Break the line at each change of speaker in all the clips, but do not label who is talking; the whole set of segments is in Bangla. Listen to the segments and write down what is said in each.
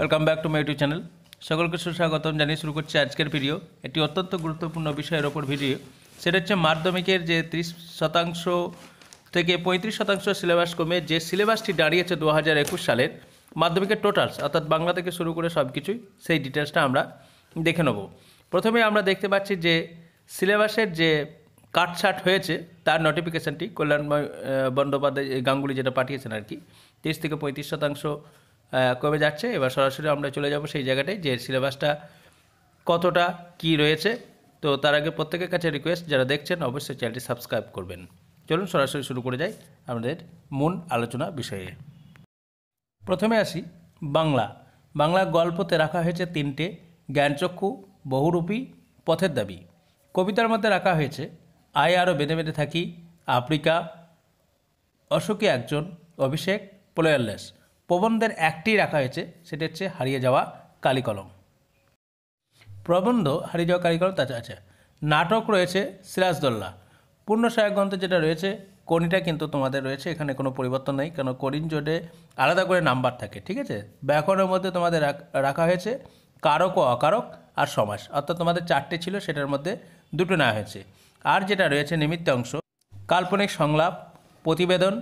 welcome back to my YouTube channel সকলকে সুস্বাগতম জানিয়ে শুরু করছি আজকের ভিডিও একটি অত্যন্ত গুরুত্বপূর্ণ বিষয়ের ওপর ভিডিও সেটা হচ্ছে মাধ্যমিকের যে ত্রিশ শতাংশ থেকে পঁয়ত্রিশ শতাংশ সিলেবাস কমে যে সিলেবাসটি দাঁড়িয়েছে দু হাজার একুশ সালের মাধ্যমিকের টোটালস অর্থাৎ বাংলা থেকে শুরু করে সব কিছুই সেই ডিটেলসটা আমরা দেখে নেব প্রথমে আমরা দেখতে পাচ্ছি যে সিলেবাসের যে কাটছাট হয়েছে তার নোটিফিকেশানটি কল্যাণময় বন্দ্যোপাধ্যায় গাঙ্গুলি যেটা পাঠিয়েছেন আর কি তেইশ থেকে পঁয়ত্রিশ শতাংশ কবে যাচ্ছে এবার সরাসরি আমরা চলে যাব সেই জায়গাটায় যে সিলেবাসটা কতটা কি রয়েছে তো তার আগে প্রত্যেকের কাছে রিকোয়েস্ট যারা দেখছেন অবশ্যই চ্যানেলটি সাবস্ক্রাইব করবেন চলুন সরাসরি শুরু করে যাই আমাদের মূল আলোচনা বিষয়ে প্রথমে আসি বাংলা বাংলা গল্পতে রাখা হয়েছে তিনটে জ্ঞানচক্ষু বহুরূপী পথের দাবি কবিতার মধ্যে রাখা হয়েছে আয় আরও বেঁধে বেঁধে থাকি আফ্রিকা অশোকে একজন অভিষেক প্রলয়াল্লাস প্রবন্ধের একটি রাখা হয়েছে সেটা হচ্ছে হারিয়ে যাওয়া কালিকলম প্রবন্ধ হারিয়ে যাওয়া কালিকলম তাতে আছে নাটক রয়েছে সিরাজদোল্লা পূর্ণ সাহেব গ্রন্থে যেটা রয়েছে কণিটা কিন্তু তোমাদের রয়েছে এখানে কোনো পরিবর্তন নেই কারণ করিন জোটে আলাদা করে নাম্বার থাকে ঠিক আছে ব্যাকরণের মধ্যে তোমাদের রাখা হয়েছে কারক ও অকারক আর সমাস অর্থাৎ তোমাদের চারটে ছিল সেটার মধ্যে দুটো নেওয়া হয়েছে আর যেটা রয়েছে নিমিত্ত অংশ কাল্পনিক সংলাপ প্রতিবেদন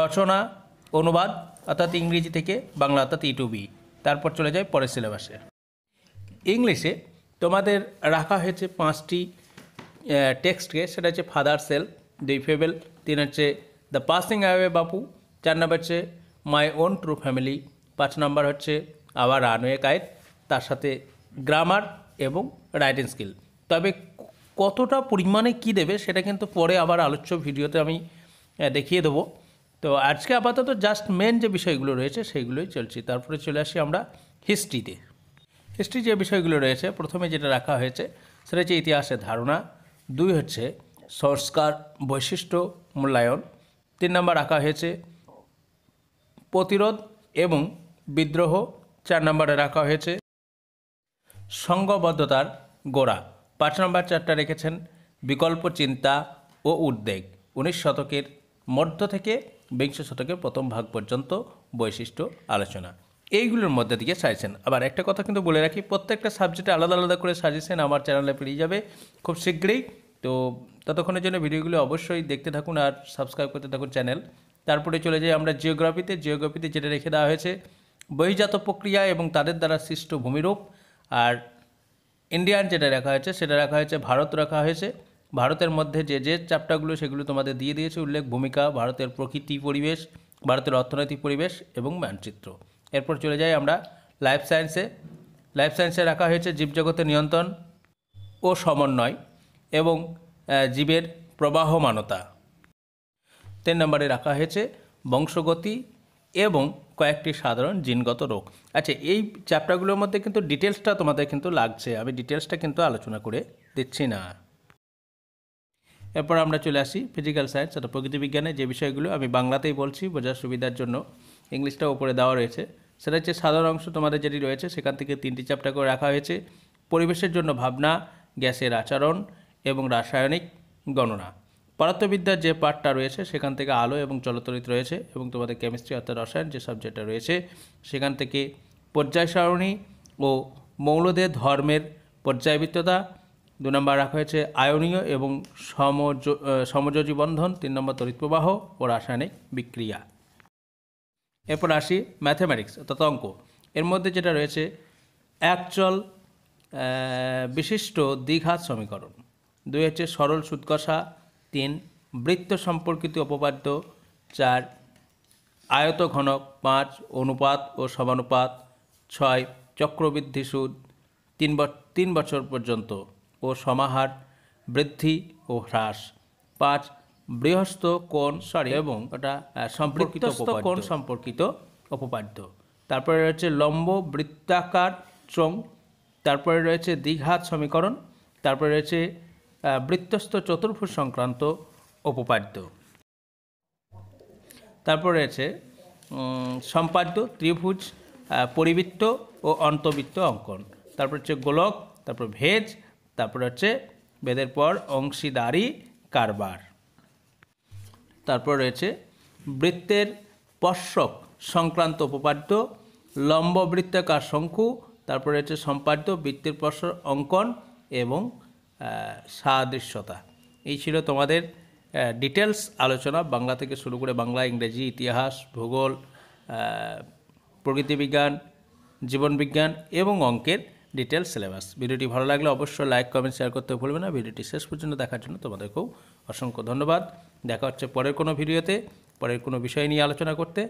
রচনা অনুবাদ অর্থাৎ ইংরেজি থেকে বাংলা অর্থাৎ ই টু বি তারপর চলে যায় পরের সিলেবাসে ইংলিশে তোমাদের রাখা হয়েছে পাঁচটি টেক্সটকে সেটা হচ্ছে ফাদার সেল দুই ফেবেল তিন হচ্ছে দ্য পাসিং অ্যাওয়ে বাপু চার নম্বর হচ্ছে মাই ওন ট্রু ফ্যামিলি পাঁচ নম্বর হচ্ছে আবার রানওয়ে কায়েদ তার সাথে গ্রামার এবং রাইটিং স্কিল তবে কতটা পরিমাণে কি দেবে সেটা কিন্তু পরে আবার আলোচ্য ভিডিওতে আমি দেখিয়ে দেবো তো আজকে আপাতত জাস্ট মেন যে বিষয়গুলো রয়েছে সেইগুলোই চলছে তারপরে চলে আসি আমরা হিস্ট্রিতে হিস্ট্রি যে বিষয়গুলো রয়েছে প্রথমে যেটা রাখা হয়েছে সেটা হচ্ছে ইতিহাসের ধারণা দুই হচ্ছে সংস্কার বৈশিষ্ট্য মূল্যায়ন তিন নম্বর রাখা হয়েছে প্রতিরোধ এবং বিদ্রোহ চার নম্বরে রাখা হয়েছে সংঘবদ্ধতার গোড়া পাঁচ নম্বর চারটা রেখেছেন বিকল্প চিন্তা ও উদ্বেগ উনিশ শতকের মধ্য থেকে বিংশ শতকের প্রথম ভাগ পর্যন্ত বৈশিষ্ট্য আলোচনা এইগুলোর মধ্যে দিকে সাজেশন আবার একটা কথা কিন্তু বলে রাখি প্রত্যেকটা সাবজেক্টে আলাদা আলাদা করে সাজেশন আমার চ্যানেলে পেরিয়ে যাবে খুব শীঘ্রই তো ততক্ষণের জন্য ভিডিওগুলো অবশ্যই দেখতে থাকুন আর সাবস্ক্রাইব করতে থাকুন চ্যানেল তারপরে চলে যাই আমরা জিওগ্রাফিতে জিওগ্রাফিতে যেটা রেখে দেওয়া হয়েছে বহিজাত প্রক্রিয়া এবং তাদের দ্বারা সৃষ্ট ভূমিরূপ আর ইন্ডিয়ান যেটা রাখা হয়েছে সেটা রাখা হয়েছে ভারত রাখা হয়েছে ভারতের মধ্যে যে যে চ্যাপ্টারগুলো সেগুলো তোমাদের দিয়ে দিয়েছে উল্লেখ ভূমিকা ভারতের প্রকৃতি পরিবেশ ভারতের অর্থনৈতিক পরিবেশ এবং মানচিত্র এরপর চলে যাই আমরা লাইফ সায়েন্সে লাইফ সায়েন্সে রাখা হয়েছে জীবজগতের নিয়ন্ত্রণ ও সমন্বয় এবং জীবের প্রবাহমানতা তিন নম্বরে রাখা হয়েছে বংশগতি এবং কয়েকটি সাধারণ জিনগত রোগ আচ্ছা এই চ্যাপ্টারগুলোর মধ্যে কিন্তু ডিটেলসটা তোমাদের কিন্তু লাগছে আমি ডিটেলসটা কিন্তু আলোচনা করে দিচ্ছি না এরপর আমরা চলে আসি ফিজিক্যাল সায়েন্স অর্থাৎ প্রকৃতিবিজ্ঞানে যে বিষয়গুলো আমি বাংলাতেই বলছি বোঝার সুবিধার জন্য ইংলিশটা ওপরে দেওয়া রয়েছে সেটা হচ্ছে সাধারণ অংশ তোমাদের যেটি রয়েছে সেখান থেকে তিনটি চ্যাপ্টার করে রাখা হয়েছে পরিবেশের জন্য ভাবনা গ্যাসের আচরণ এবং রাসায়নিক গণনা পদার্থবিদ্যার যে পার্টটা রয়েছে সেখান থেকে আলো এবং চলতরিত রয়েছে এবং তোমাদের কেমিস্ট্রি অর্থাৎ রসায়ন যে সাবজেক্টটা রয়েছে সেখান থেকে পর্যায় সারণী ও মৌলদের ধর্মের পর্যায়বৃত্ততা দু নম্বর রাখা হয়েছে আয়নীয় এবং সমজ সমযোজী বন্ধন তিন নম্বর তড়িৎ প্রবাহ ও রাসায়নিক বিক্রিয়া এরপর আসি ম্যাথেমেটিক্স অর্থাৎ অঙ্ক এর মধ্যে যেটা রয়েছে একচল বিশিষ্ট দ্বিঘাত সমীকরণ দুই হচ্ছে সরল সুদকষা তিন বৃত্ত সম্পর্কিত উপপাদ্য চার আয়ত ঘনক পাঁচ অনুপাত ও সমানুপাত ছয় চক্রবৃদ্ধি সুদ তিন তিন বছর পর্যন্ত ও সমাহার বৃদ্ধি ও হ্রাস পাঁচ বৃহস্থ কোন সরি এবং ওটা সম্পর্কিত কোন সম্পর্কিত উপপাদ্য তারপরে রয়েছে লম্ব বৃত্তাকার চং তারপরে রয়েছে দ্বিঘাত সমীকরণ তারপরে রয়েছে বৃত্তস্থ চতুর্ভুজ সংক্রান্ত উপপাদ্য তারপরে রয়েছে সম্পাদ্য ত্রিভুজ পরিবৃত্ত ও অন্তবৃত্ত অঙ্কন তারপর হচ্ছে গোলক তারপর ভেজ তারপর হচ্ছে বেদের পর অংশীদারি কারবার তারপর রয়েছে বৃত্তের স্পর্শক সংক্রান্ত উপপাদ্য লম্ব বৃত্তাকার শঙ্কু তারপর রয়েছে সম্পাদ্য বৃত্তের পর্শর অঙ্কন এবং সাদৃশ্যতা এই ছিল তোমাদের ডিটেলস আলোচনা বাংলা থেকে শুরু করে বাংলা ইংরেজি ইতিহাস ভূগোল প্রকৃতিবিজ্ঞান জীবনবিজ্ঞান এবং অঙ্কের ডিটেল সিলেবাস ভিডিওটি ভালো লাগলে অবশ্যই লাইক কমেন্ট শেয়ার করতে ভুলবে না ভিডিওটি শেষ পর্যন্ত দেখার জন্য তোমাদেরকেও অসংখ্য ধন্যবাদ দেখা হচ্ছে পরের কোনো ভিডিওতে পরের কোনো বিষয় নিয়ে আলোচনা করতে